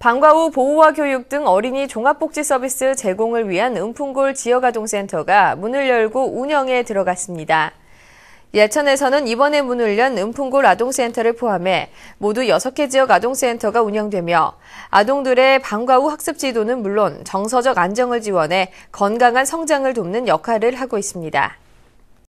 방과 후 보호와 교육 등 어린이 종합복지 서비스 제공을 위한 은풍골 지역아동센터가 문을 열고 운영에 들어갔습니다. 예천에서는 이번에 문을 연 은풍골 아동센터를 포함해 모두 6개 지역 아동센터가 운영되며 아동들의 방과 후 학습 지도는 물론 정서적 안정을 지원해 건강한 성장을 돕는 역할을 하고 있습니다.